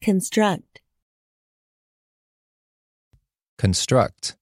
Construct. Construct.